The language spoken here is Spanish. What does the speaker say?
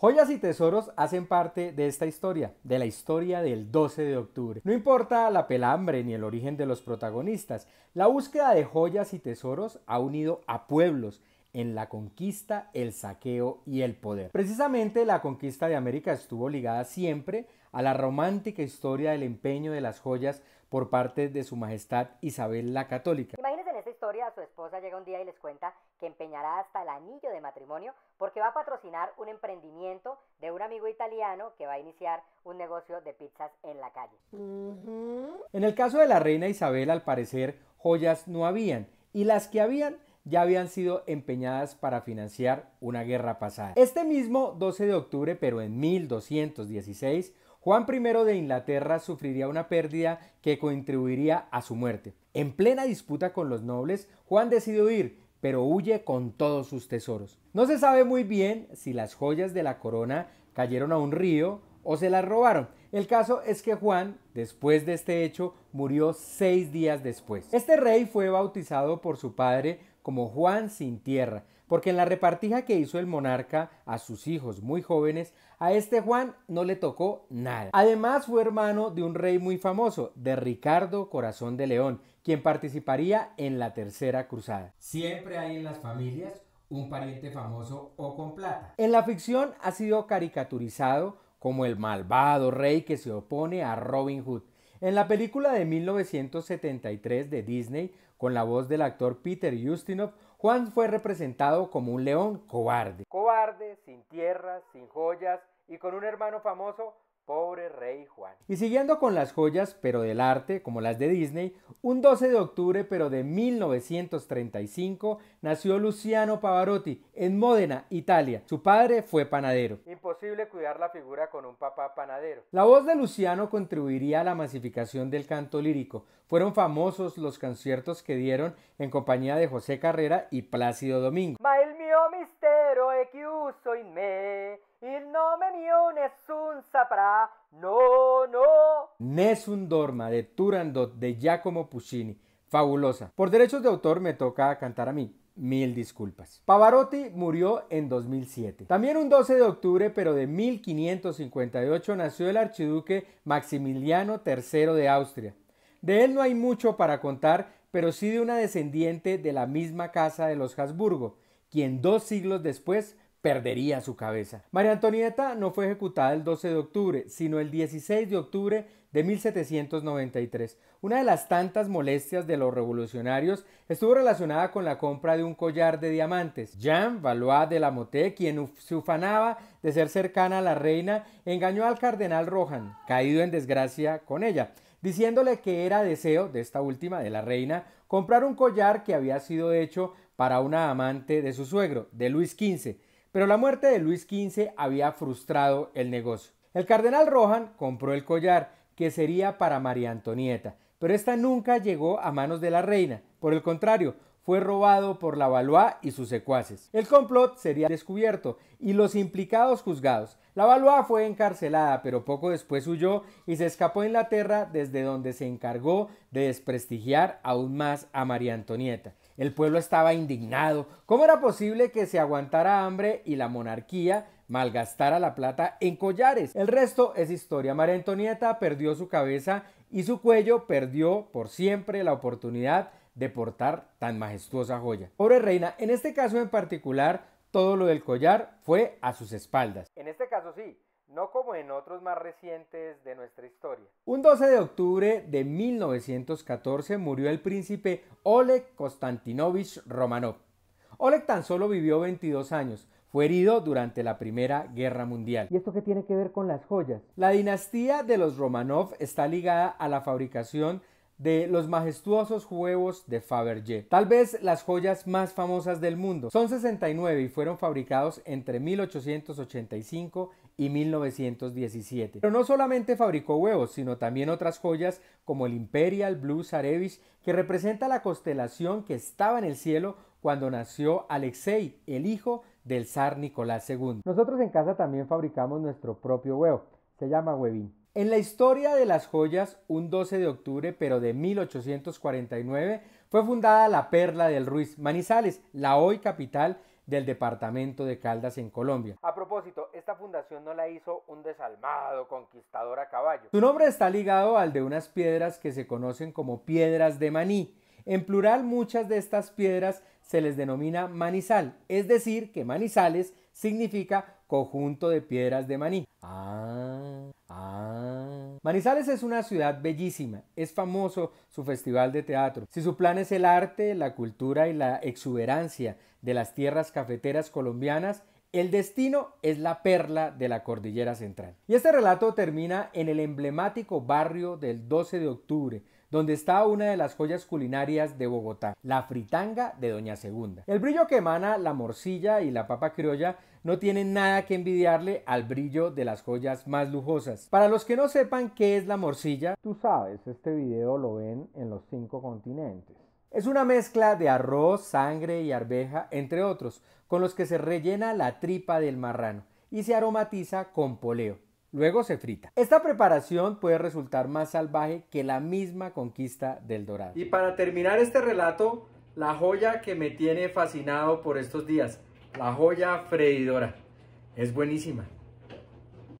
Joyas y tesoros hacen parte de esta historia, de la historia del 12 de octubre. No importa la pelambre ni el origen de los protagonistas, la búsqueda de joyas y tesoros ha unido a pueblos en la conquista, el saqueo y el poder. Precisamente la conquista de América estuvo ligada siempre a la romántica historia del empeño de las joyas por parte de su majestad Isabel la Católica su esposa llega un día y les cuenta que empeñará hasta el anillo de matrimonio porque va a patrocinar un emprendimiento de un amigo italiano que va a iniciar un negocio de pizzas en la calle. En el caso de la reina Isabel, al parecer, joyas no habían y las que habían ya habían sido empeñadas para financiar una guerra pasada. Este mismo 12 de octubre, pero en 1216, Juan I de Inglaterra sufriría una pérdida que contribuiría a su muerte. En plena disputa con los nobles, Juan decidió huir, pero huye con todos sus tesoros. No se sabe muy bien si las joyas de la corona cayeron a un río o se las robaron. El caso es que Juan, después de este hecho, murió seis días después. Este rey fue bautizado por su padre como Juan sin tierra, porque en la repartija que hizo el monarca a sus hijos muy jóvenes, a este Juan no le tocó nada. Además fue hermano de un rey muy famoso, de Ricardo Corazón de León, quien participaría en la Tercera Cruzada. Siempre hay en las familias un pariente famoso o con plata. En la ficción ha sido caricaturizado como el malvado rey que se opone a Robin Hood, en la película de 1973 de Disney, con la voz del actor Peter Ustinov, Juan fue representado como un león cobarde. Cobarde, sin tierras, sin joyas y con un hermano famoso Pobre rey Juan. Y siguiendo con las joyas, pero del arte, como las de Disney, un 12 de octubre, pero de 1935, nació Luciano Pavarotti en Módena, Italia. Su padre fue panadero. Imposible cuidar la figura con un papá panadero. La voz de Luciano contribuiría a la masificación del canto lírico. Fueron famosos los conciertos que dieron en compañía de José Carrera y Plácido Domingo. Ma el mio mistero chiuso in me. Il nome mio nessun saprà, no, no. Nessun dorma de Turandot de Giacomo Puccini. Fabulosa. Por derechos de autor me toca cantar a mí. Mil disculpas. Pavarotti murió en 2007. También un 12 de octubre, pero de 1558, nació el archiduque Maximiliano III de Austria. De él no hay mucho para contar, pero sí de una descendiente de la misma casa de los Habsburgo, quien dos siglos después perdería su cabeza. María Antonieta no fue ejecutada el 12 de octubre, sino el 16 de octubre de 1793. Una de las tantas molestias de los revolucionarios estuvo relacionada con la compra de un collar de diamantes. Jean Valois de la Motte, quien se ufanaba de ser cercana a la reina, engañó al cardenal Rohan, caído en desgracia con ella, diciéndole que era deseo de esta última, de la reina, comprar un collar que había sido hecho para una amante de su suegro, de Luis XV, pero la muerte de Luis XV había frustrado el negocio. El cardenal Rohan compró el collar, que sería para María Antonieta, pero esta nunca llegó a manos de la reina. Por el contrario, fue robado por la Valois y sus secuaces. El complot sería descubierto y los implicados juzgados. La Valois fue encarcelada, pero poco después huyó y se escapó a Inglaterra, desde donde se encargó de desprestigiar aún más a María Antonieta. El pueblo estaba indignado. ¿Cómo era posible que se aguantara hambre y la monarquía malgastara la plata en collares? El resto es historia. María Antonieta perdió su cabeza y su cuello perdió por siempre la oportunidad de portar tan majestuosa joya. Pobre reina, en este caso en particular, todo lo del collar fue a sus espaldas. En este caso sí, no como en otros más recientes de nuestra historia. Un 12 de octubre de 1914 murió el príncipe Oleg Konstantinovich Romanov. Oleg tan solo vivió 22 años, fue herido durante la Primera Guerra Mundial. ¿Y esto qué tiene que ver con las joyas? La dinastía de los Romanov está ligada a la fabricación de los majestuosos huevos de Fabergé. Tal vez las joyas más famosas del mundo. Son 69 y fueron fabricados entre 1885 y y 1917. Pero no solamente fabricó huevos, sino también otras joyas como el Imperial Blue Zarevich, que representa la constelación que estaba en el cielo cuando nació Alexei, el hijo del zar Nicolás II. Nosotros en casa también fabricamos nuestro propio huevo, se llama huevín. En la historia de las joyas, un 12 de octubre, pero de 1849, fue fundada la Perla del Ruiz, Manizales, la hoy capital del departamento de Caldas en Colombia. A propósito, esta fundación no la hizo un desalmado conquistador a caballo. Su nombre está ligado al de unas piedras que se conocen como piedras de maní. En plural, muchas de estas piedras se les denomina manizal, es decir, que manizales significa conjunto de piedras de maní. Ah. Manizales es una ciudad bellísima, es famoso su festival de teatro. Si su plan es el arte, la cultura y la exuberancia de las tierras cafeteras colombianas, el destino es la perla de la cordillera central. Y este relato termina en el emblemático barrio del 12 de octubre, donde está una de las joyas culinarias de Bogotá, la fritanga de Doña Segunda. El brillo que emana la morcilla y la papa criolla no tienen nada que envidiarle al brillo de las joyas más lujosas. Para los que no sepan qué es la morcilla, tú sabes, este video lo ven en los cinco continentes. Es una mezcla de arroz, sangre y arveja, entre otros, con los que se rellena la tripa del marrano y se aromatiza con poleo. Luego se frita. Esta preparación puede resultar más salvaje que la misma conquista del dorado. Y para terminar este relato, la joya que me tiene fascinado por estos días, la joya freidora. Es buenísima.